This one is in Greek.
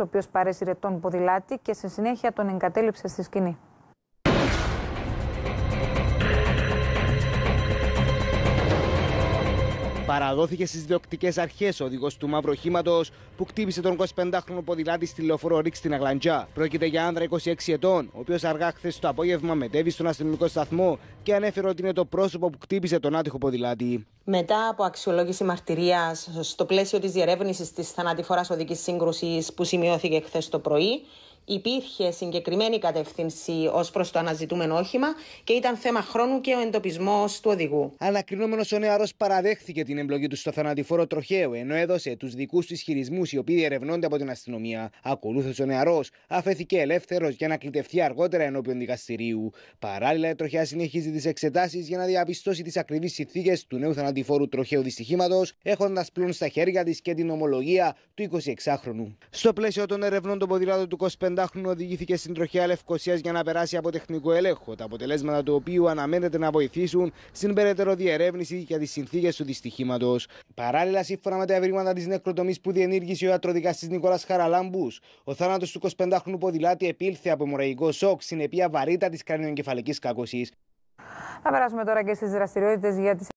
ο οποίος παρέσυρε τον ποδηλάτη και σε συνέχεια τον εγκατέλειψε στη σκηνή. Παραδόθηκε στις διοκτικές αρχές ο οδηγός του μαύρου οχήματος που χτύπησε τον 25χρονο ποδηλάτη στη λεωφόρο Ρίξ στην Αγλαντζά. Πρόκειται για άνδρα 26 ετών, ο οποίος αργά χθες το απόγευμα μετέβη στον αστυνομικό σταθμό και ανέφερε ότι είναι το πρόσωπο που χτύπησε τον άτυχο ποδηλάτη. Μετά από αξιολόγηση μαρτυρίας στο πλαίσιο της διερεύνησης της θανατηφόρα οδικής σύγκρουσης που σημειώθηκε χθες το πρωί, υπήρχε συγκεκριμένη κατεύθυνση ως προς το αναζητούμενο όχημα και ήταν θέμα χρόνου και ο εντοπισμός του οδηγού. Ανακρινόμενο ο νεαρός παραδέχθηκε την εμπλοκή του στο θανατηφόρο τροχαίο, ενώ έδωσε τους δικούς του ισχυρισμούς οι οποίοι ερευνώνται από την αστυνομία. Ακολούθως ο νεαρός αφέθηκε ελεύθερος για να κλητευτεί αργότερα ενώπιον δικαστηρίου. Παράλληλα, η τροχιά συνεχίζει τις εξετάσεις για να διαπιστώσει τις ακριβείς συνθήκες του νέου θανατηφόρου τροχαίου δυστυχήματος, έχοντας πλέον στα χέρια της και την ομολογία του 26χρονου. Στο πλαίσιο των ερευνών των ποδηλάτων του 25 οδηγήθηκε στην τροχιά Λευκοσίας για να περάσει από τεχνικό έλεγχο, τα αποτελέσματα του οποίου αναμένεται να βοηθήσουν στην περαιτέρω διερεύνηση για τις συνθήκες του δυστυχήματος. Παράλληλα, σύμφωνα με τα ευρήματα της νεκροτομής που διενήργησε ο ιατροδικαστής Νικόλας Χαραλάμπους, ο θάνατος του 25χρονου ποδηλάτη επήλθε από μοραγικό σοκ, συνεπία τη κρανιοκεφαλική κακοσής. Θα περάσουμε τώρα και στις δραστηριότητες για τις